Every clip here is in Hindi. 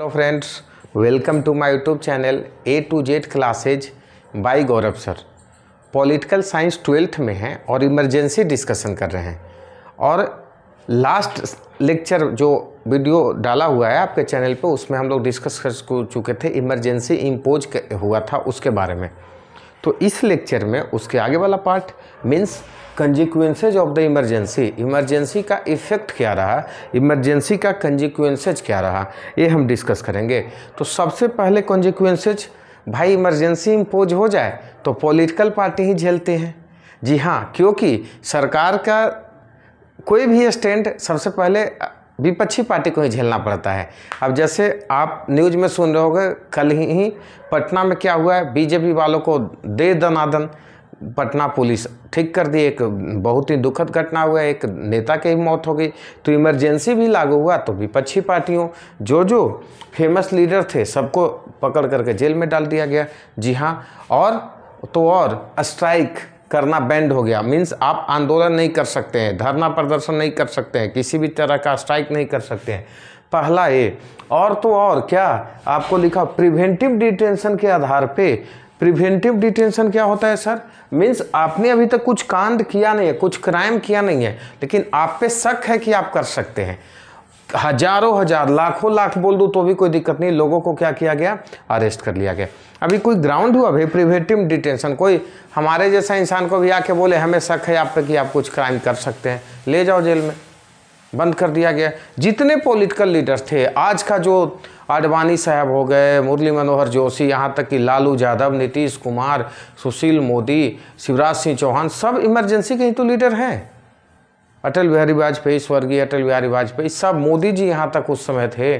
hello friends welcome to my YouTube channel A to Z classes by Gaurav sir political science twelfth में हैं और इमरजेंसी डिस्कशन कर रहे हैं और लास्ट लेक्चर जो वीडियो डाला हुआ है आपके चैनल पे उसमें हम लोग डिस्कस कर चुके थे इमरजेंसी इम्पोज हुआ था उसके बारे में तो इस लेक्चर में उसके आगे वाला part means consequences of the emergency emergency का इफेक्ट क्या रहा इमरजेंसी का कंजिक्वेंसेज क्या रहा ये हम डिस्कस करेंगे तो सबसे पहले कंजिक्वेंसेज भाई इमरजेंसी इम्पोज हो जाए तो पॉलिटिकल पार्टी ही झेलते हैं जी हाँ क्योंकि सरकार का कोई भी स्टैंड सबसे पहले विपक्षी पार्टी को ही झेलना पड़ता है अब जैसे आप न्यूज में सुन रहे हो कल ही पटना में क्या हुआ है बीजेपी वालों को दे दनादन पटना पुलिस ठीक कर दी एक बहुत ही दुखद घटना हुआ एक नेता की मौत हो गई तो इमरजेंसी भी लागू हुआ तो विपक्षी पार्टियों जो जो फेमस लीडर थे सबको पकड़ करके जेल में डाल दिया गया जी हाँ और तो और स्ट्राइक करना बैंड हो गया मीन्स आप आंदोलन नहीं कर सकते हैं धरना प्रदर्शन नहीं कर सकते हैं किसी भी तरह का स्ट्राइक नहीं कर सकते हैं पहला ये और तो और क्या आपको लिखा प्रिवेंटिव डिटेंशन के आधार पे प्रिवेंटिव डिटेंशन क्या होता है सर मीन्स आपने अभी तक कुछ कांड किया नहीं है कुछ क्राइम किया नहीं है लेकिन आप पे शक है कि आप कर सकते हैं हजारों हजार लाखों लाख बोल दूँ तो भी कोई दिक्कत नहीं लोगों को क्या किया गया अरेस्ट कर लिया गया अभी कोई ग्राउंड हुआ भाई प्रिवेटिव डिटेंशन कोई हमारे जैसा इंसान को भी आके बोले हमें शक है आप पे कि आप कुछ क्राइम कर सकते हैं ले जाओ जेल में बंद कर दिया गया जितने पॉलिटिकल लीडर्स थे आज का जो आडवाणी साहब हो गए मुरली मनोहर जोशी यहाँ तक कि लालू यादव नीतीश कुमार सुशील मोदी शिवराज सिंह चौहान सब इमरजेंसी के ही तो लीडर हैं अटल बिहारी वाजपेयी स्वर्गीय अटल बिहारी वाजपेयी सब मोदी जी यहाँ तक उस समय थे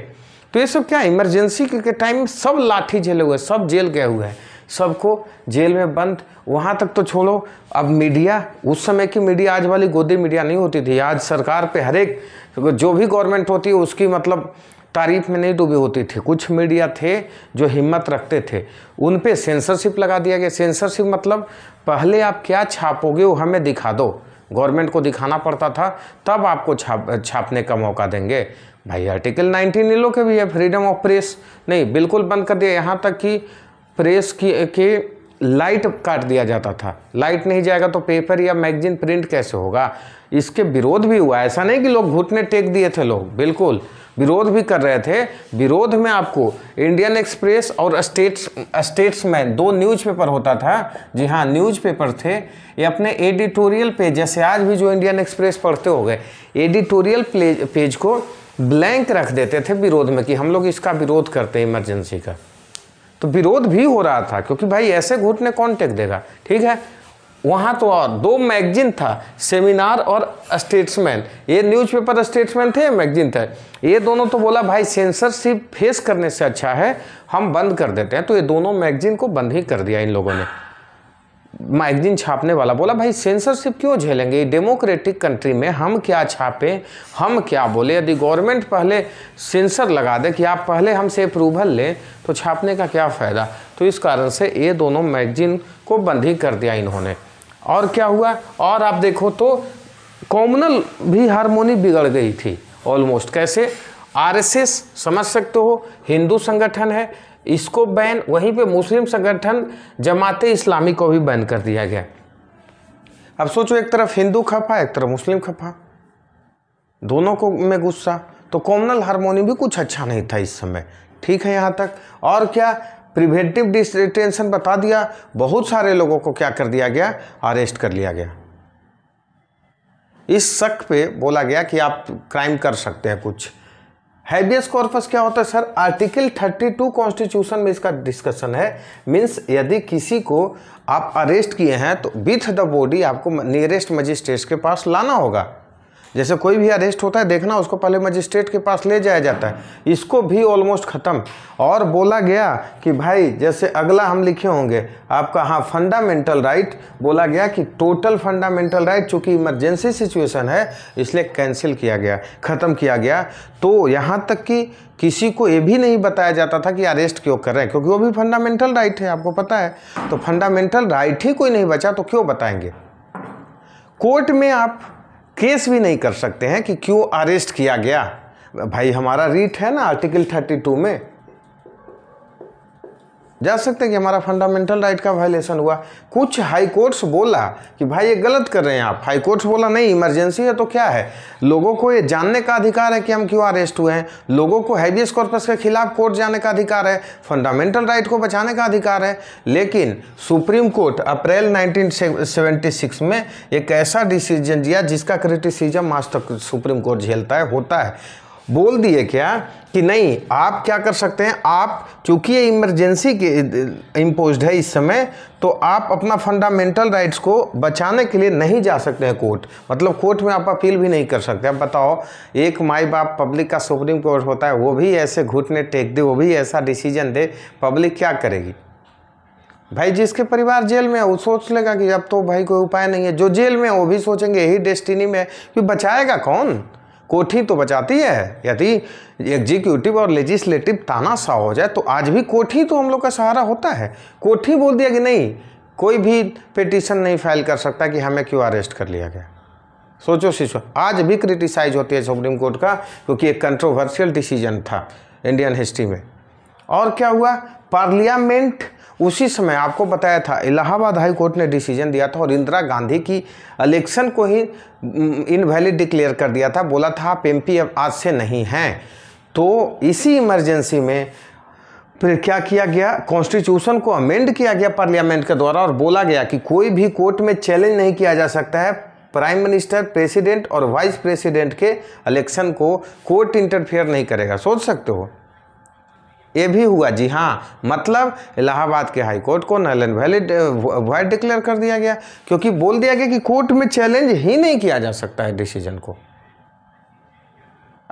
तो ये सब क्या इमरजेंसी के टाइम सब लाठी झेले हुए सब जेल गए हुए हैं सबको जेल में बंद वहाँ तक तो छोड़ो अब मीडिया उस समय की मीडिया आज वाली गोदी मीडिया नहीं होती थी आज सरकार पे हर एक जो भी गवर्नमेंट होती है उसकी मतलब तारीफ में नहीं डूबी होती थी कुछ मीडिया थे जो हिम्मत रखते थे उन पे सेंसरशिप लगा दिया गया सेंसरशिप मतलब पहले आप क्या छापोगे वो हमें दिखा दो गवर्नमेंट को दिखाना पड़ता था तब आपको छाप छापने का मौका देंगे भाई आर्टिकल 19 ले लोग के भी है फ्रीडम ऑफ प्रेस नहीं बिल्कुल बंद कर दिया यहाँ तक कि प्रेस की के लाइट काट दिया जाता था लाइट नहीं जाएगा तो पेपर या मैगजीन प्रिंट कैसे होगा इसके विरोध भी हुआ ऐसा नहीं कि लोग घुटने टेक दिए थे लोग बिल्कुल विरोध भी कर रहे थे विरोध में आपको इंडियन एक्सप्रेस और स्टेट्स स्टेट्समैन दो न्यूज़पेपर होता था जी हाँ न्यूज़पेपर थे ये अपने एडिटोरियल पेज जैसे आज भी जो इंडियन एक्सप्रेस पढ़ते हो गए एडिटोरियल पेज को ब्लैंक रख देते थे विरोध में कि हम लोग इसका विरोध करते हैं इमरजेंसी का तो विरोध भी हो रहा था क्योंकि भाई ऐसे घुटने कौन टेक देगा ठीक है वहाँ तो और दो मैगजीन था सेमिनार और स्टेट्समैन ये न्यूज़पेपर स्टेट्समैन थे मैगजीन था ये दोनों तो बोला भाई सेंसरशिप फेस करने से अच्छा है हम बंद कर देते हैं तो ये दोनों मैगजीन को बंद ही कर दिया इन लोगों ने मैगजीन छापने वाला बोला भाई सेंसरशिप क्यों झेलेंगे डेमोक्रेटिक कंट्री में हम क्या छापें हम क्या बोले यदि गवर्नमेंट पहले सेंसर लगा दे कि आप पहले हमसे अप्रूवल लें तो छापने का क्या फ़ायदा तो इस कारण से ये दोनों मैगजीन को बंद ही कर दिया इन्होंने और क्या हुआ और आप देखो तो कॉमनल भी हारमोनी बिगड़ गई थी ऑलमोस्ट कैसे आरएसएस समझ सकते हो हिंदू संगठन है इसको बैन वहीं पे मुस्लिम संगठन जमात इस्लामी को भी बैन कर दिया गया अब सोचो एक तरफ हिंदू खफा एक तरफ मुस्लिम खफा दोनों को में गुस्सा तो कॉमनल हारमोनी भी कुछ अच्छा नहीं था इस समय ठीक है यहाँ तक और क्या प्रिवेंटिव डिटेंशन बता दिया बहुत सारे लोगों को क्या कर दिया गया अरेस्ट कर लिया गया इस शक पे बोला गया कि आप क्राइम कर सकते हैं कुछ हैबियस कॉर्पस क्या होता है सर आर्टिकल 32 कॉन्स्टिट्यूशन में इसका डिस्कशन है मीन्स यदि किसी को आप अरेस्ट किए हैं तो विथ द बॉडी आपको नियरेस्ट मजिस्ट्रेट के पास लाना होगा जैसे कोई भी अरेस्ट होता है देखना उसको पहले मजिस्ट्रेट के पास ले जाया जाता है इसको भी ऑलमोस्ट ख़त्म और बोला गया कि भाई जैसे अगला हम लिखे होंगे आपका हाँ फंडामेंटल राइट बोला गया कि टोटल फंडामेंटल राइट चूँकि इमरजेंसी सिचुएशन है इसलिए कैंसिल किया गया ख़त्म किया गया तो यहाँ तक कि किसी को ये भी नहीं बताया जाता था कि अरेस्ट क्यों कर रहे हैं क्योंकि वो भी फंडामेंटल राइट है आपको पता है तो फंडामेंटल राइट ही कोई नहीं बचा तो क्यों बताएंगे कोर्ट में आप केस भी नहीं कर सकते हैं कि क्यों अरेस्ट किया गया भाई हमारा रीट है ना आर्टिकल 32 में जा सकते हैं कि हमारा फंडामेंटल राइट का वायलेशन हुआ कुछ हाई कोर्ट्स बोला कि भाई ये गलत कर रहे हैं आप हाई कोर्ट्स बोला नहीं इमरजेंसी है तो क्या है लोगों को ये जानने का अधिकार है कि हम क्यों अरेस्ट हुए हैं लोगों को हैबियस कॉर्पस के खिलाफ कोर्ट जाने का अधिकार है फंडामेंटल राइट को बचाने का अधिकार है लेकिन सुप्रीम कोर्ट अप्रैल नाइनटीन में एक ऐसा डिसीजन दिया जिसका क्रिटिसिजम आज तक सुप्रीम कोर्ट झेलता है होता है बोल दिए क्या कि नहीं आप क्या कर सकते हैं आप चूंकि ये इमरजेंसी के इम्पोज है इस समय तो आप अपना फंडामेंटल राइट्स को बचाने के लिए नहीं जा सकते हैं कोर्ट मतलब कोर्ट में आप अपील भी नहीं कर सकते अब बताओ एक माई बाप पब्लिक का सुप्रीम कोर्ट होता है वो भी ऐसे घुटने टेक दे वो भी ऐसा डिसीजन दे पब्लिक क्या करेगी भाई जिसके परिवार जेल में है वो सोच लेगा कि अब तो भाई कोई उपाय नहीं है जो जेल में है वो भी सोचेंगे यही डेस्टिनी में है कि बचाएगा कौन कोठी तो बचाती है यदि एग्जीक्यूटिव और लेजिस्लेटिव तानाशाह हो जाए तो आज भी कोठी तो हम लोग का सहारा होता है कोठी बोल दिया कि नहीं कोई भी पिटिशन नहीं फाइल कर सकता कि हमें क्यों अरेस्ट कर लिया गया सोचो शिशु आज भी क्रिटिसाइज होती है सुप्रीम कोर्ट का क्योंकि एक कंट्रोवर्शियल डिसीजन था इंडियन हिस्ट्री में और क्या हुआ पार्लियामेंट उसी समय आपको बताया था इलाहाबाद हाई कोर्ट ने डिसीजन दिया था और इंदिरा गांधी की इलेक्शन को ही इनवैलिड डिक्लेयर कर दिया था बोला था आप एम अब आज से नहीं हैं तो इसी इमरजेंसी में फिर क्या किया गया कॉन्स्टिट्यूशन को अमेंड किया गया पार्लियामेंट के द्वारा और बोला गया कि कोई भी कोर्ट में चैलेंज नहीं किया जा सकता है प्राइम मिनिस्टर प्रेसिडेंट और वाइस प्रेसिडेंट के इलेक्शन को कोर्ट इंटरफेयर नहीं करेगा सोच सकते हो ये भी हुआ जी हाँ मतलब इलाहाबाद के हाई कोर्ट को null and valid void declare कर दिया गया क्योंकि बोल दिया गया कि कोर्ट में चैलेंज ही नहीं किया जा सकता है डिसीजन को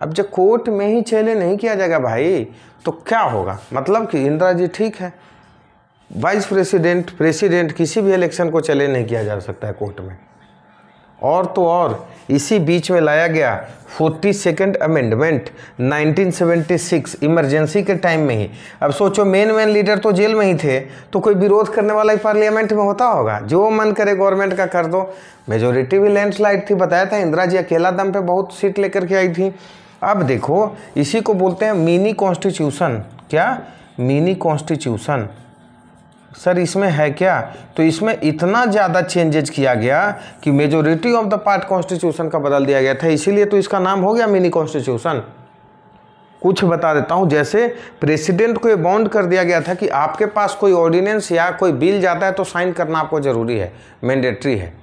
अब जब कोर्ट में ही चैलेंज नहीं किया जाएगा भाई तो क्या होगा मतलब कि इंदिरा जी ठीक है वाइस प्रेसिडेंट प्रेसिडेंट किसी भी इलेक्शन को चैलेंज नहीं किया जा सकता है कोर्ट में और तो और इसी बीच में लाया गया फोर्टी सेकेंड अमेंडमेंट 1976 इमरजेंसी के टाइम में ही अब सोचो मेन मेन लीडर तो जेल में ही थे तो कोई विरोध करने वाला ही पार्लियामेंट में होता होगा जो मन करे गवर्नमेंट का कर दो मेजोरिटी भी लैंडस्लाइड थी बताया था इंदिरा जी अकेला दम पे बहुत सीट लेकर के आई थी अब देखो इसी को बोलते हैं मिनी कॉन्स्टिट्यूशन क्या मिनी कॉन्स्टिट्यूशन सर इसमें है क्या तो इसमें इतना ज़्यादा चेंजेज किया गया कि majority of the part constitution का बदल दिया गया था इसीलिए तो इसका नाम हो गया मिनी कॉन्स्टिट्यूशन कुछ बता देता हूँ जैसे प्रेसिडेंट को ये बाउंड कर दिया गया था कि आपके पास कोई ऑर्डिनेंस या कोई बिल जाता है तो साइन करना आपको ज़रूरी है मैंडेट्री है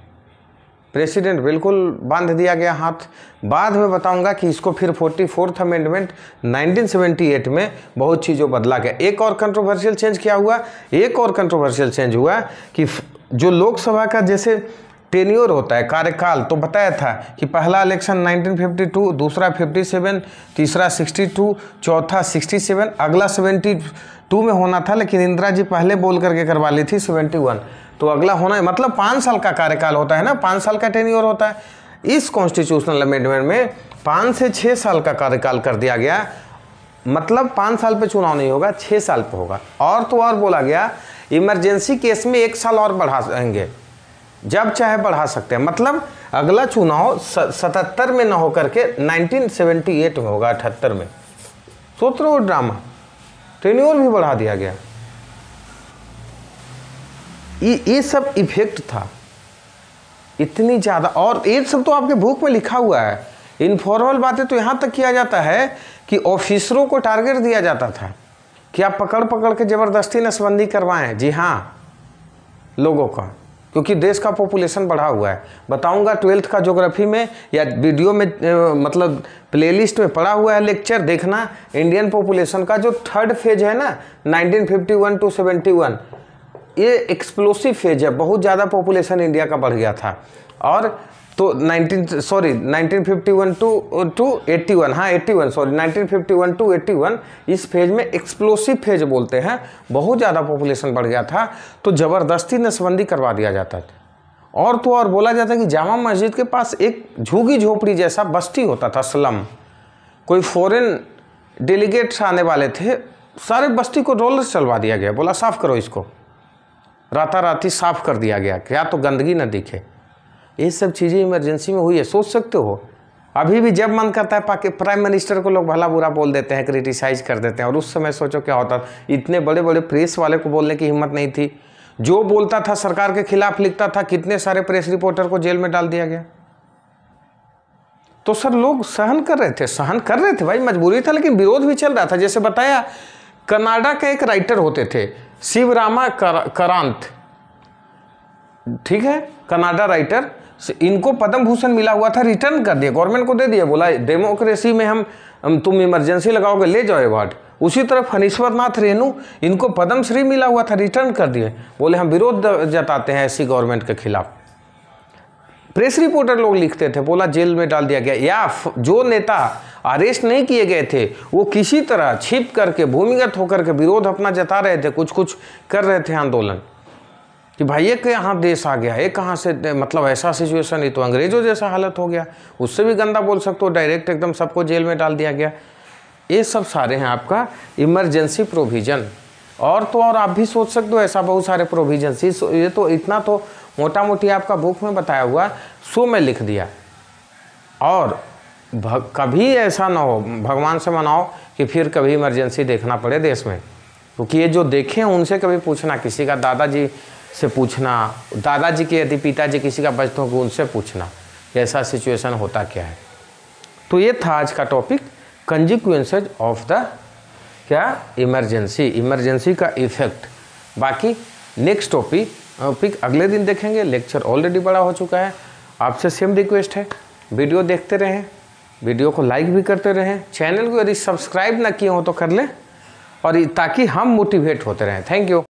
प्रेसिडेंट बिल्कुल बांध दिया गया हाथ बाद में बताऊंगा कि इसको फिर फोर्टी फोर्थ अमेंडमेंट 1978 में बहुत चीज़ों बदला गया एक और कंट्रोवर्शियल चेंज क्या हुआ एक और कंट्रोवर्शियल चेंज हुआ कि जो लोकसभा का जैसे टेन्योर होता है कार्यकाल तो बताया था कि पहला इलेक्शन 1952 दूसरा 57 तीसरा 62 चौथा 67 अगला 72 में होना था लेकिन इंदिरा जी पहले बोल करके करवा ली थी 71 तो अगला होना है मतलब पाँच साल का कार्यकाल होता है ना पाँच साल का टेन्योर होता है इस कॉन्स्टिट्यूशनल अमेंडमेंट में पाँच से छः साल का कार्यकाल कर दिया गया मतलब पाँच साल पे चुनाव नहीं होगा छः साल पे होगा और तो और बोला गया इमरजेंसी केस में एक साल और बढ़ाएंगे जब चाहे बढ़ा सकते हैं मतलब अगला चुनाव सतहत्तर में ना होकर के 1978 में होगा अठहत्तर में सोच रहे हो ड्रामा ट्रेन्योर भी बढ़ा दिया गया ये ये सब इफेक्ट था इतनी ज़्यादा और ये सब तो आपके बुक में लिखा हुआ है इनफॉर्मल बातें तो यहाँ तक किया जाता है कि ऑफिसरों को टारगेट दिया जाता था कि आप पकड़ पकड़ के ज़बरदस्ती नसबंदी करवाएं जी हाँ लोगों का क्योंकि देश का पॉपुलेशन बढ़ा हुआ है बताऊंगा ट्वेल्थ का ज्योग्राफी में या वीडियो में मतलब प्लेलिस्ट में पड़ा हुआ है लेक्चर देखना इंडियन पॉपुलेशन का जो थर्ड फेज है ना 1951 टू 71 ये एक्सप्लोसिव फेज है बहुत ज़्यादा पॉपुलेशन इंडिया का बढ़ गया था और तो 19 सॉरी 1951 टू टू 81 हाँ 81 सॉरी 1951 टू 81 इस फेज में एक्सप्लोसिव फेज बोलते हैं बहुत ज़्यादा पॉपुलेशन बढ़ गया था तो ज़बरदस्ती नसबंदी करवा दिया जाता था और तो और बोला जाता कि जामा मस्जिद के पास एक झुगी झोपड़ी जैसा बस्ती होता था स्लम कोई फॉरेन डेलीगेट्स आने वाले थे सारे बस्ती को रोलर चलवा दिया गया बोला साफ़ करो इसको राताराती साफ़ कर दिया गया क्या तो गंदगी ना दिखे ये सब चीज़ें इमरजेंसी में हुई है सोच सकते हो अभी भी जब मन करता है पाकि प्राइम मिनिस्टर को लोग भला बुरा बोल देते हैं क्रिटिसाइज कर देते हैं और उस समय सोचो क्या होता इतने बड़े बड़े प्रेस वाले को बोलने की हिम्मत नहीं थी जो बोलता था सरकार के खिलाफ लिखता था कितने सारे प्रेस रिपोर्टर को जेल में डाल दिया गया तो सर लोग सहन कर रहे थे सहन कर रहे थे भाई मजबूरी था लेकिन विरोध भी चल रहा था जैसे बताया कनाडा के एक राइटर होते थे शिवरामा कर, करांत ठीक है कनाडा राइटर इनको पद्म भूषण मिला हुआ था रिटर्न कर दिया गवर्नमेंट को दे दिया बोला डेमोक्रेसी में हम, तुम इमरजेंसी लगाओगे ले जाओ अवार्ड उसी तरफ नाथ रेणु इनको पद्मश्री मिला हुआ था रिटर्न कर दिए बोले हम विरोध जताते हैं ऐसी गवर्नमेंट के खिलाफ प्रेस रिपोर्टर लोग लिखते थे बोला जेल में डाल दिया गया या जो नेता अरेस्ट नहीं किए गए थे वो किसी तरह छिप करके भूमिगत होकर के विरोध अपना जता रहे थे कुछ कुछ कर रहे थे आंदोलन कि भाई ये कहाँ देश आ गया ये कहाँ से मतलब ऐसा सिचुएशन ही तो अंग्रेजों जैसा हालत हो गया उससे भी गंदा बोल सकते हो डायरेक्ट एकदम सबको जेल में डाल दिया गया ये सब सारे हैं आपका इमरजेंसी प्रोविज़न और तो और आप भी सोच सकते हो ऐसा बहुत सारे प्रोविजन्स ये तो इतना तो मोटा मोटी आपका बुक में बताया हुआ सो में लिख दिया और भग, कभी ऐसा ना हो भगवान से मनाओ कि फिर कभी इमरजेंसी देखना पड़े देश में क्योंकि ये जो देखें उनसे कभी पूछना किसी का दादाजी से पूछना दादाजी के यदि पिताजी किसी का बचते हो तो उनसे पूछना ऐसा सिचुएशन होता क्या है तो ये था आज का टॉपिक कंजिक्वेंसेज ऑफ द क्या इमरजेंसी इमरजेंसी का इफेक्ट बाकी नेक्स्ट टॉपिक टॉपिक अगले दिन देखेंगे लेक्चर ऑलरेडी बड़ा हो चुका है आपसे सेम रिक्वेस्ट है वीडियो देखते रहें वीडियो को लाइक भी करते रहें चैनल को यदि सब्सक्राइब ना किए हो तो कर लें और ताकि हम मोटिवेट होते रहें थैंक यू